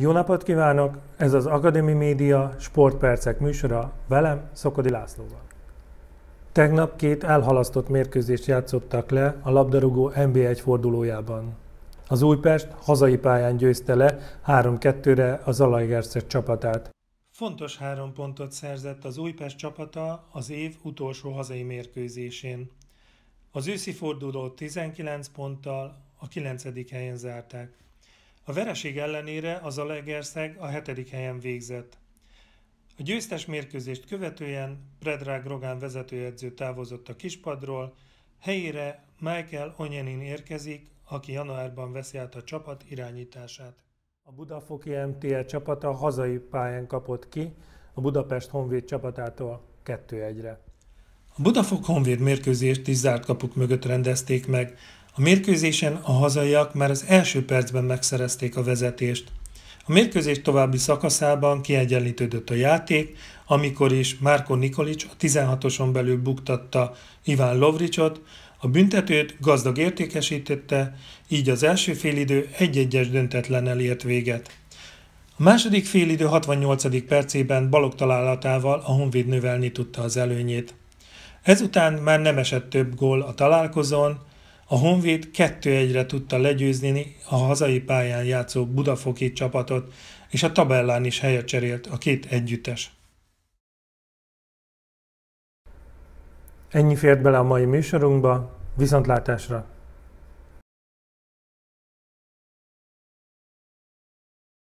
Jó napot kívánok! Ez az Akadémi Média Sportpercek műsora velem, Szokodi Lászlóval. Tegnap két elhalasztott mérkőzést játszottak le a labdarúgó NB1 fordulójában. Az Újpest hazai pályán győzte le 3-2-re az Alajgerszeg csapatát. Fontos három pontot szerzett az Újpest csapata az év utolsó hazai mérkőzésén. Az őszi fordulót 19 ponttal a 9. helyen zárták. A vereség ellenére az a Legerszeg a hetedik helyen végzett. A győztes mérkőzést követően Predrag Rogán vezetőedző távozott a kispadról, helyére Michael Onyenin érkezik, aki januárban veszi át a csapat irányítását. A Budafoki MTL csapata hazai pályán kapott ki a Budapest Honvéd csapatától 2-1-re. A Budafok Honvéd mérkőzést is zárt kapuk mögött rendezték meg, a mérkőzésen a hazaiak már az első percben megszerezték a vezetést. A mérkőzés további szakaszában kiegyenlítődött a játék, amikor is Márko Nikolic a 16-oson belül buktatta Iván Lovricsot, a büntetőt gazdag értékesítette, így az első félidő egy-egyes döntetlennel ért véget. A második félidő 68. percében balok találatával a Honvéd növelni tudta az előnyét. Ezután már nem esett több gól a találkozón, a Honvéd 2-1-re tudta legyőzni a hazai pályán játszó budafoki csapatot, és a tabellán is helyet cserélt a két együttes. Ennyi fért bele a mai műsorunkba, viszontlátásra!